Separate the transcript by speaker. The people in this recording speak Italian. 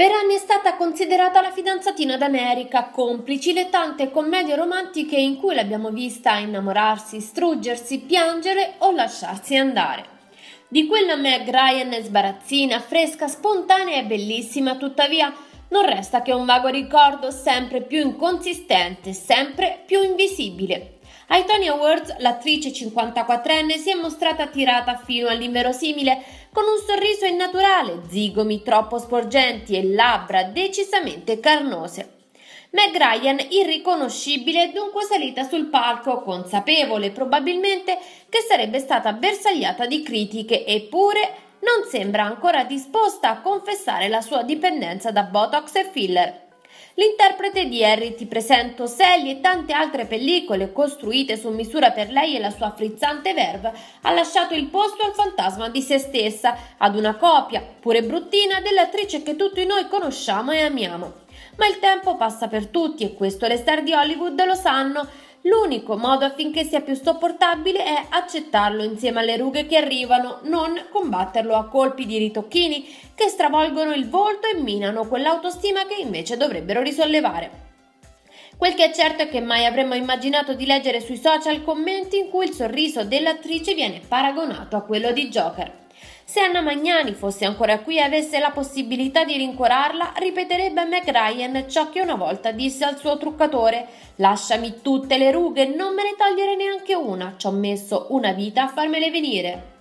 Speaker 1: Per anni è stata considerata la fidanzatina d'America, complici le tante commedie romantiche in cui l'abbiamo vista innamorarsi, struggersi, piangere o lasciarsi andare. Di quella Meg Ryan sbarazzina, fresca, spontanea e bellissima, tuttavia non resta che un vago ricordo sempre più inconsistente, sempre più invisibile. Ai Tony Awards l'attrice 54enne si è mostrata attirata fino all'inverosimile con un sorriso innaturale, zigomi troppo sporgenti e labbra decisamente carnose. Meg Ryan, irriconoscibile, dunque salita sul palco, consapevole probabilmente che sarebbe stata bersagliata di critiche, eppure non sembra ancora disposta a confessare la sua dipendenza da Botox e filler. L'interprete di Harry Ti presento Sally e tante altre pellicole costruite su misura per lei e la sua frizzante verve ha lasciato il posto al fantasma di se stessa, ad una copia, pure bruttina, dell'attrice che tutti noi conosciamo e amiamo. Ma il tempo passa per tutti e questo le star di Hollywood lo sanno. L'unico modo affinché sia più sopportabile è accettarlo insieme alle rughe che arrivano, non combatterlo a colpi di ritocchini che stravolgono il volto e minano quell'autostima che invece dovrebbero risollevare. Quel che è certo è che mai avremmo immaginato di leggere sui social commenti in cui il sorriso dell'attrice viene paragonato a quello di Joker. Se Anna Magnani fosse ancora qui e avesse la possibilità di rincuorarla, ripeterebbe a Mac Ryan ciò che una volta disse al suo truccatore: Lasciami tutte le rughe, non me ne togliere neanche una, ci ho messo una vita a farmele venire.